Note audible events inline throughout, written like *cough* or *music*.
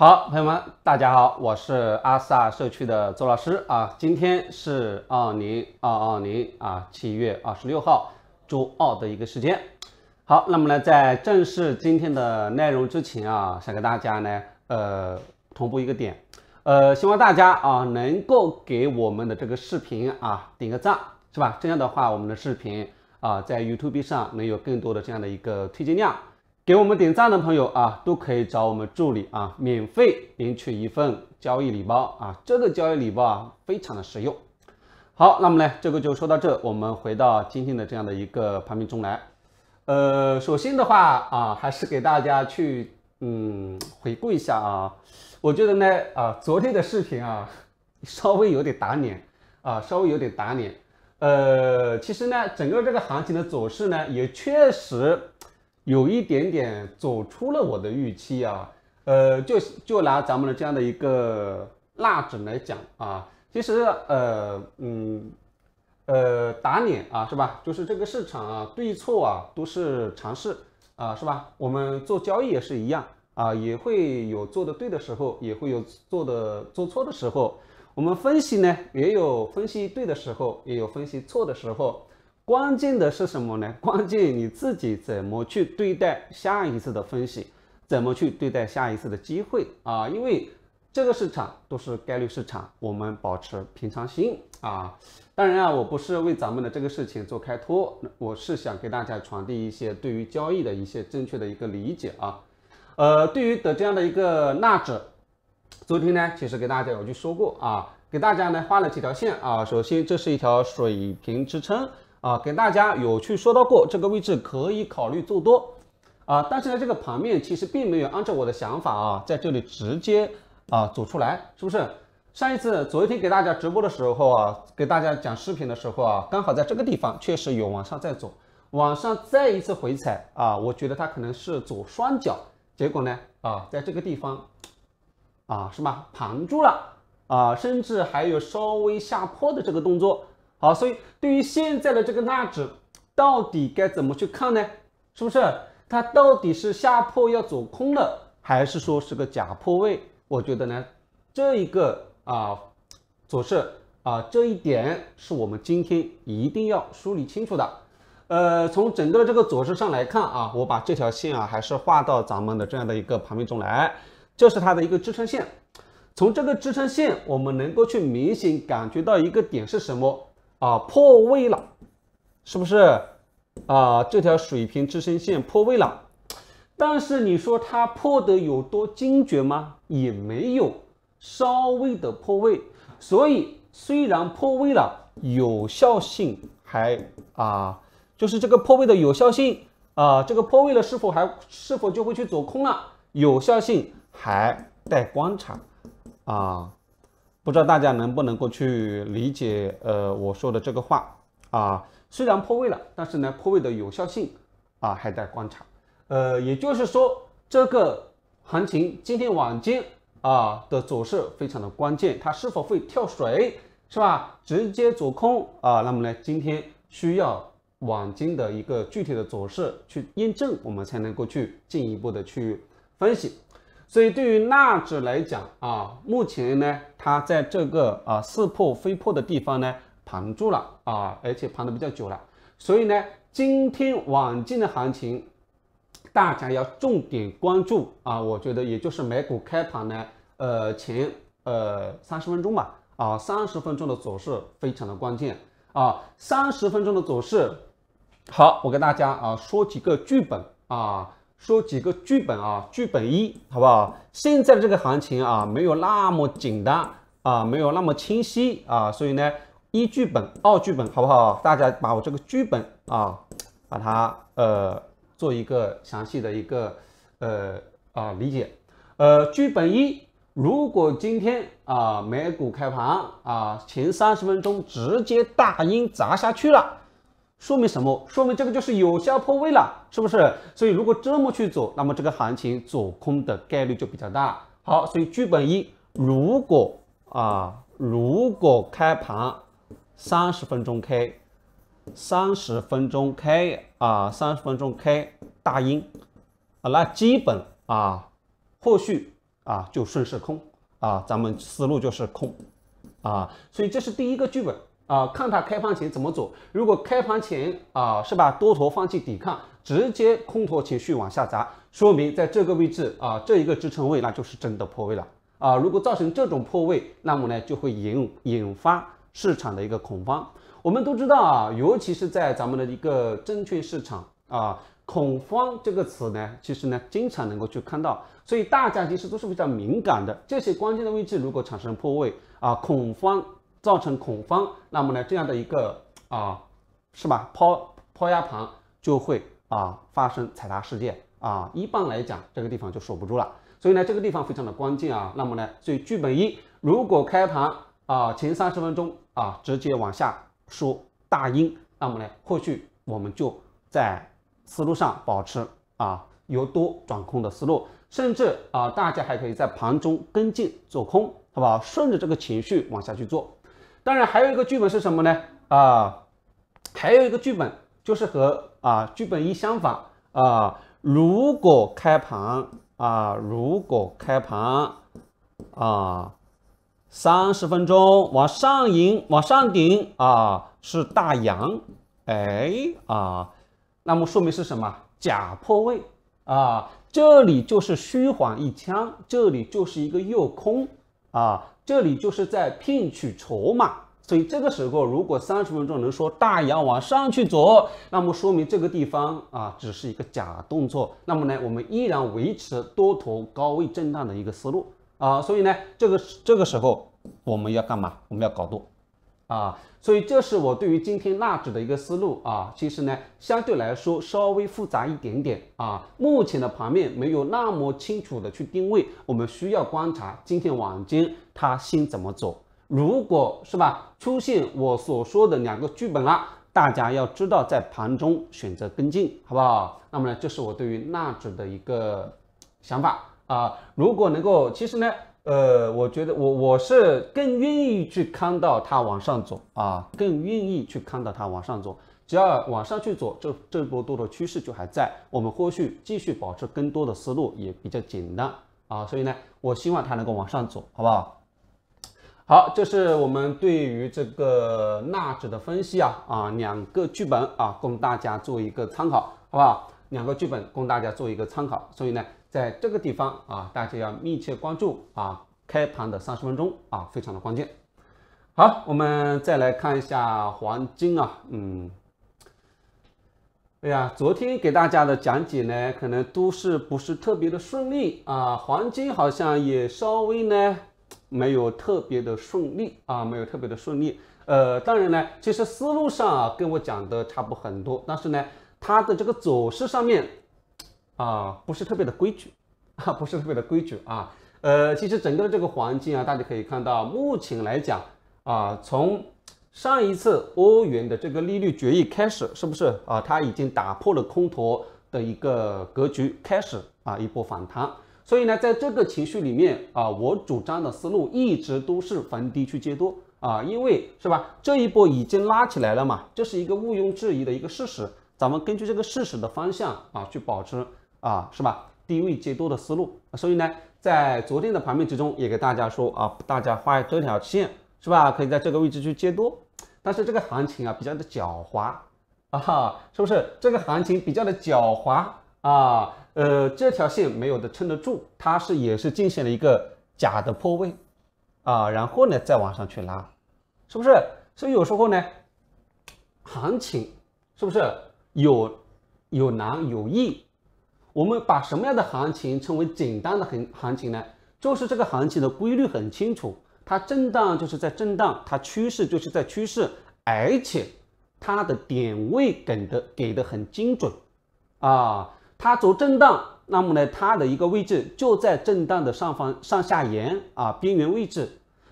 好，朋友们，大家好，我是阿萨社区的周老师啊。今天是二零二二年啊七月二十六号，周二的一个时间。好，那么呢，在正式今天的内容之前啊，想跟大家呢，呃，同步一个点，呃，希望大家啊能够给我们的这个视频啊点个赞，是吧？这样的话，我们的视频啊在 YouTube 上能有更多的这样的一个推荐量。给我们点赞的朋友啊，都可以找我们助理啊，免费领取一份交易礼包啊。这个交易礼包啊，非常的实用。好，那么呢，这个就说到这，我们回到今天的这样的一个盘面中来。呃，首先的话啊，还是给大家去嗯回顾一下啊。我觉得呢啊，昨天的视频啊，稍微有点打脸啊，稍微有点打脸。呃，其实呢，整个这个行情的走势呢，也确实。有一点点走出了我的预期啊，呃，就就拿咱们的这样的一个蜡纸来讲啊，其实呃，嗯，呃，打脸啊，是吧？就是这个市场啊，对错啊，都是常事啊，是吧？我们做交易也是一样啊，也会有做的对的时候，也会有做的做错的时候。我们分析呢，也有分析对的时候，也有分析错的时候。关键的是什么呢？*laughs* 关键你自己怎么去对待下一次的分析，怎么去对待下一次的机会啊？因为这个市场都是概率市场，我们保持平常心啊。当然啊，我不是为咱们的这个事情做开脱，我是想给大家传递一些对于交易的一些正确的一个理解啊。呃，对于的这样的一个纳指，昨天呢，其实给大家我就说过啊，给大家呢画了几条线啊。首先，这是一条水平支撑。啊，给大家有去说到过这个位置可以考虑做多，啊，但是呢，这个盘面其实并没有按照我的想法啊，在这里直接啊走出来，是不是？上一次昨天给大家直播的时候啊，给大家讲视频的时候啊，刚好在这个地方确实有往上在走，往上再一次回踩啊，我觉得它可能是走双脚，结果呢啊，在这个地方啊，是吧盘住了啊，甚至还有稍微下坡的这个动作。好，所以对于现在的这个纳指，到底该怎么去看呢？是不是它到底是下破要走空了，还是说是个假破位？我觉得呢，这一个啊走势啊这一点是我们今天一定要梳理清楚的。呃，从整个的这个走势上来看啊，我把这条线啊还是画到咱们的这样的一个盘面中来，这是它的一个支撑线。从这个支撑线，我们能够去明显感觉到一个点是什么？啊，破位了，是不是？啊，这条水平支撑线破位了，但是你说它破得有多精决吗？也没有，稍微的破位，所以虽然破位了，有效性还啊，就是这个破位的有效性啊，这个破位了是否还是否就会去走空了？有效性还待观察啊。不知道大家能不能够去理解，呃，我说的这个话啊，虽然破位了，但是呢，破位的有效性啊，还在观察。呃，也就是说，这个行情今天晚间啊的走势非常的关键，它是否会跳水，是吧？直接走空啊，那么呢，今天需要晚间的一个具体的走势去验证，我们才能够去进一步的去分析。所以对于纳指来讲啊，目前呢，它在这个啊似破非破的地方呢盘住了啊，而且盘的比较久了。所以呢，今天晚间的行情大家要重点关注啊。我觉得也就是美股开盘呢，呃前呃三十分钟吧，啊三十分钟的走势非常的关键啊。三十分钟的走势，好，我跟大家啊说几个剧本啊。说几个剧本啊，剧本一好不好？现在的这个行情啊，没有那么简单啊，没有那么清晰啊，所以呢，一剧本、二剧本，好不好？大家把我这个剧本啊，把它呃做一个详细的一个呃啊理解。呃，剧本一，如果今天啊美股开盘啊前三十分钟直接大阴砸下去了。说明什么？说明这个就是有效破位了，是不是？所以如果这么去走，那么这个行情走空的概率就比较大。好，所以剧本一，如果啊，如果开盘三十分钟 K，三十分钟 K 啊，三十分钟 K 大阴，啊，那基本啊，后续啊就顺势空啊，咱们思路就是空啊，所以这是第一个剧本。啊，看它开盘前怎么走。如果开盘前啊，是吧，多头放弃抵抗，直接空头情绪往下砸，说明在这个位置啊，这一个支撑位那就是真的破位了啊。如果造成这种破位，那么呢，就会引引发市场的一个恐慌。我们都知道啊，尤其是在咱们的一个证券市场啊，恐慌这个词呢，其实呢，经常能够去看到，所以大家其实都是非常敏感的。这些关键的位置如果产生破位啊，恐慌。造成恐慌，那么呢，这样的一个啊，是吧？抛抛压盘就会啊发生踩踏事件啊，一般来讲这个地方就守不住了，所以呢，这个地方非常的关键啊。那么呢，所以剧本一，如果开盘啊前三十分钟啊直接往下输大阴，那么呢，后续我们就在思路上保持啊由多转空的思路，甚至啊大家还可以在盘中跟进做空，好不好？顺着这个情绪往下去做。当然，还有一个剧本是什么呢？啊，还有一个剧本就是和啊剧本一相反啊。如果开盘啊，如果开盘啊，三十分钟往上迎，往上顶啊，是大阳，哎啊，那么说明是什么？假破位啊，这里就是虚晃一枪，这里就是一个诱空。啊，这里就是在骗取筹码，所以这个时候如果三十分钟能说大阳往上去走，那么说明这个地方啊只是一个假动作，那么呢，我们依然维持多头高位震荡的一个思路啊，所以呢，这个这个时候我们要干嘛？我们要搞多。啊，所以这是我对于今天蜡指的一个思路啊。其实呢，相对来说稍微复杂一点点啊。目前的盘面没有那么清楚的去定位，我们需要观察今天晚间它先怎么走。如果是吧，出现我所说的两个剧本了，大家要知道在盘中选择跟进，好不好？那么呢，这是我对于蜡指的一个想法啊。如果能够，其实呢。呃，我觉得我我是更愿意去看到它往上走啊，更愿意去看到它往上走。只要往上去走，这这波多的趋势就还在。我们后续继续保持更多的思路也比较简单啊，所以呢，我希望它能够往上走，好不好？好，这是我们对于这个纳指的分析啊啊，两个剧本啊，供大家做一个参考，好不好？两个剧本供大家做一个参考，所以呢。在这个地方啊，大家要密切关注啊，开盘的三十分钟啊，非常的关键。好，我们再来看一下黄金啊，嗯，哎呀，昨天给大家的讲解呢，可能都是不是特别的顺利啊，黄金好像也稍微呢没有特别的顺利啊，没有特别的顺利。呃，当然呢，其实思路上啊，跟我讲的差不很多，但是呢，它的这个走势上面。啊，不是特别的规矩，*laughs* 啊，不是特别的规矩啊，呃，其实整个这个环境啊，大家可以看到，目前来讲啊，从上一次欧元的这个利率决议开始，是不是啊，它已经打破了空头的一个格局，开始啊一波反弹，所以呢，在这个情绪里面啊，我主张的思路一直都是逢低去接多啊，因为是吧，这一波已经拉起来了嘛，这是一个毋庸置疑的一个事实，咱们根据这个事实的方向啊去保持。啊，是吧？低位接多的思路，所以呢，在昨天的盘面之中，也给大家说啊，大家画这条线，是吧？可以在这个位置去接多，但是这个行情啊，比较的狡猾啊，是不是？这个行情比较的狡猾啊，呃，这条线没有的撑得住，它是也是进行了一个假的破位啊，然后呢，再往上去拉，是不是？所以有时候呢，行情是不是有有难有易？我们把什么样的行情称为简单的行行情呢？就是这个行情的规律很清楚，它震荡就是在震荡，它趋势就是在趋势，而且它的点位给的给的很精准，啊，它走震荡，那么呢，它的一个位置就在震荡的上方上下沿啊边缘位置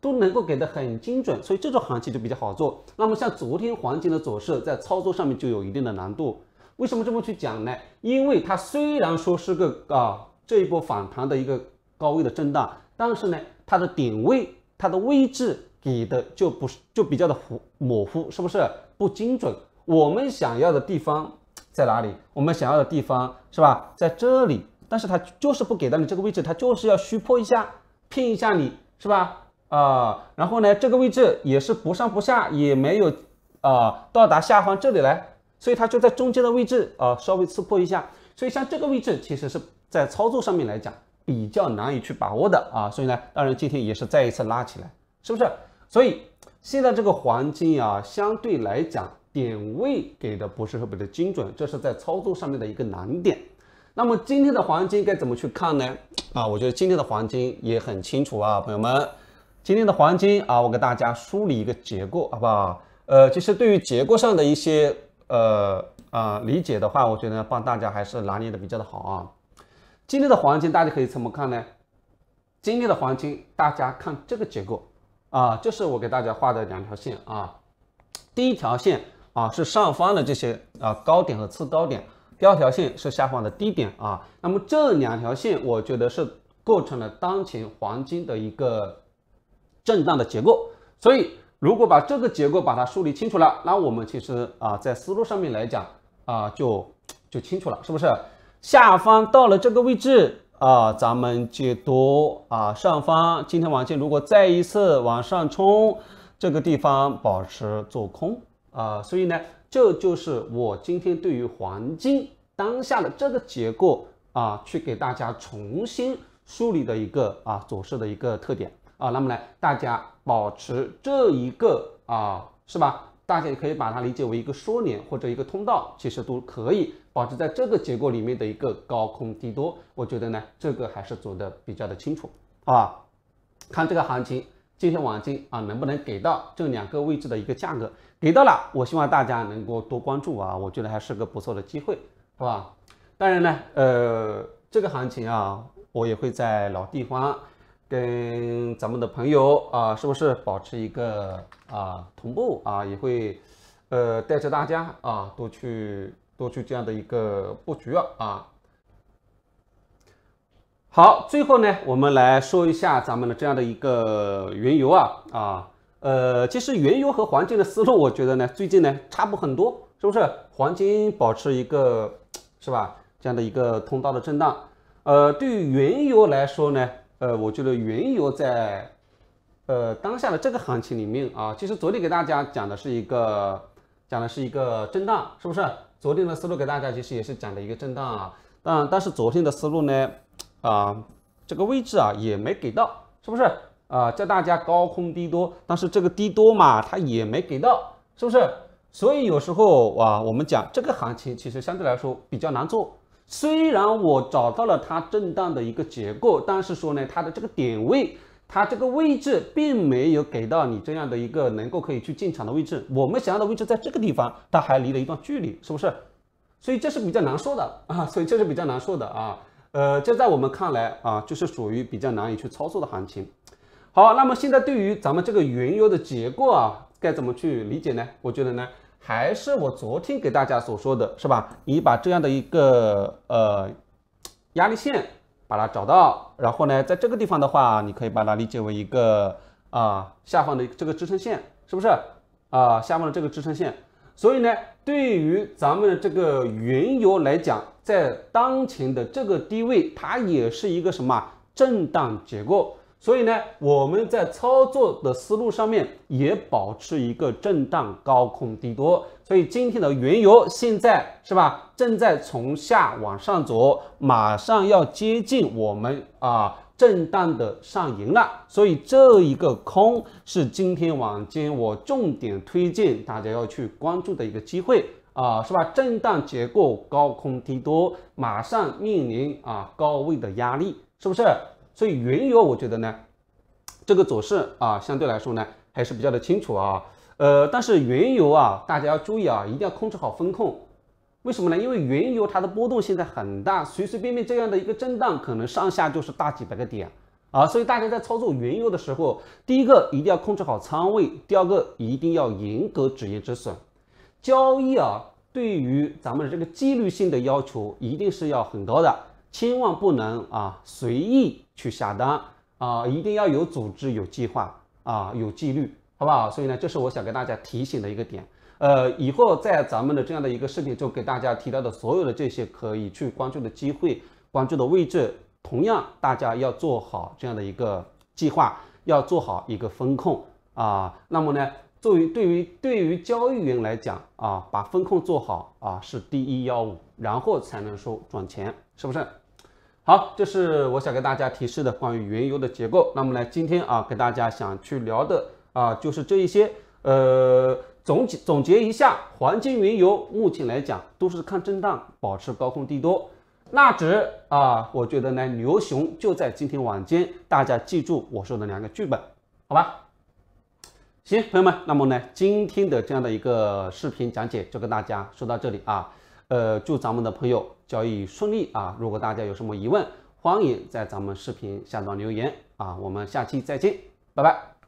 都能够给的很精准，所以这种行情就比较好做。那么像昨天黄金的走势，在操作上面就有一定的难度。为什么这么去讲呢？因为它虽然说是个啊这一波反弹的一个高位的震荡，但是呢，它的点位它的位置给的就不是就比较的糊模糊，是不是不精准？我们想要的地方 *tsk* 在哪里？我们想要的地方是吧，在这里，但是它就是不给到你这个位置，它就是要虚破一下骗一下你，是吧？啊，然后呢，这个位置也是不上不下，也没有啊到达下方这里来。所以它就在中间的位置啊，稍微刺破一下。所以像这个位置，其实是在操作上面来讲比较难以去把握的啊。所以呢，当然今天也是再一次拉起来，是不是？所以现在这个黄金啊，相对来讲点位给的不是特别的精准，这是在操作上面的一个难点。那么今天的黄金该怎么去看呢？啊，我觉得今天的黄金也很清楚啊，朋友们，今天的黄金啊，我给大家梳理一个结构，好不好？呃，其实对于结构上的一些。呃啊，理解的话，我觉得帮大家还是拿捏的比较的好啊。今天的黄金大家可以怎么看呢？今天的黄金，大家看这个结构啊，就是我给大家画的两条线啊。第一条线啊是上方的这些啊高点和次高点，第二条线是下方的低点啊。那么这两条线，我觉得是构成了当前黄金的一个震荡的结构，所以。如果把这个结构把它梳理清楚了，那我们其实啊，在思路上面来讲啊，就就清楚了，是不是？下方到了这个位置啊，咱们解读啊；上方今天黄金如果再一次往上冲，这个地方保持做空啊。所以呢，这就是我今天对于黄金当下的这个结构啊，去给大家重新梳理的一个啊走势的一个特点。啊，那么呢，大家保持这一个啊，是吧？大家也可以把它理解为一个缩量或者一个通道，其实都可以保持在这个结构里面的一个高空低多。我觉得呢，这个还是走的比较的清楚，好吧？看这个行情，今天晚间啊，能不能给到这两个位置的一个价格？给到了，我希望大家能够多关注啊，我觉得还是个不错的机会，好吧？当然呢，呃，这个行情啊，我也会在老地方。跟咱们的朋友啊，是不是保持一个啊同步啊？也会，呃，带着大家啊，多去多去这样的一个布局啊。好，最后呢，我们来说一下咱们的这样的一个原油啊啊，呃，其实原油和黄金的思路，我觉得呢，最近呢差不很多，是不是？黄金保持一个是吧这样的一个通道的震荡，呃，对于原油来说呢？呃，我觉得原油在，呃，当下的这个行情里面啊，其实昨天给大家讲的是一个，讲的是一个震荡，是不是？昨天的思路给大家其实也是讲的一个震荡啊，但但是昨天的思路呢，啊，这个位置啊也没给到，是不是？啊，叫大家高空低多，但是这个低多嘛，它也没给到，是不是？所以有时候啊，我们讲这个行情其实相对来说比较难做。虽然我找到了它震荡的一个结构，但是说呢，它的这个点位，它这个位置并没有给到你这样的一个能够可以去进场的位置。我们想要的位置在这个地方，它还离了一段距离，是不是？所以这是比较难受的啊，所以这是比较难受的啊。呃，这在我们看来啊，就是属于比较难以去操作的行情。好，那么现在对于咱们这个原油的结构啊，该怎么去理解呢？我觉得呢。还是我昨天给大家所说的是吧？你把这样的一个呃压力线把它找到，然后呢，在这个地方的话，你可以把它理解为一个啊下方的这个支撑线，是不是啊下方的这个支撑线？所以呢，对于咱们这个原油来讲，在当前的这个低位，它也是一个什么震荡结构？所以呢，我们在操作的思路上面也保持一个震荡高空低多。所以今天的原油现在是吧，正在从下往上走，马上要接近我们啊震荡的上沿了。所以这一个空是今天晚间我重点推荐大家要去关注的一个机会啊，是吧？震荡结构高空低多，马上面临啊高位的压力，是不是？所以原油，我觉得呢，这个走势啊，相对来说呢，还是比较的清楚啊。呃，但是原油啊，大家要注意啊，一定要控制好风控。为什么呢？因为原油它的波动现在很大，随随便便这样的一个震荡，可能上下就是大几百个点啊。所以大家在操作原油的时候，第一个一定要控制好仓位，第二个一定要严格止盈止损。交易啊，对于咱们的这个纪律性的要求，一定是要很高的。千万不能啊随意去下单啊，一定要有组织、有计划啊，有纪律，好不好？所以呢，这是我想给大家提醒的一个点。呃，以后在咱们的这样的一个视频中给大家提到的所有的这些可以去关注的机会、关注的位置，同样大家要做好这样的一个计划，要做好一个风控啊。那么呢，作为对于对于交易员来讲啊，把风控做好啊是第一要务，然后才能说赚钱，是不是？好，这是我想给大家提示的关于原油的结构。那么呢，今天啊，给大家想去聊的啊，就是这一些。呃，总结总结一下，黄金、原油目前来讲都是看震荡，保持高空低多。纳指啊，我觉得呢，牛熊就在今天晚间。大家记住我说的两个剧本，好吧？行，朋友们，那么呢，今天的这样的一个视频讲解就跟大家说到这里啊。呃，祝咱们的朋友。交易顺利啊！如果大家有什么疑问，欢迎在咱们视频下方留言啊！我们下期再见，拜拜。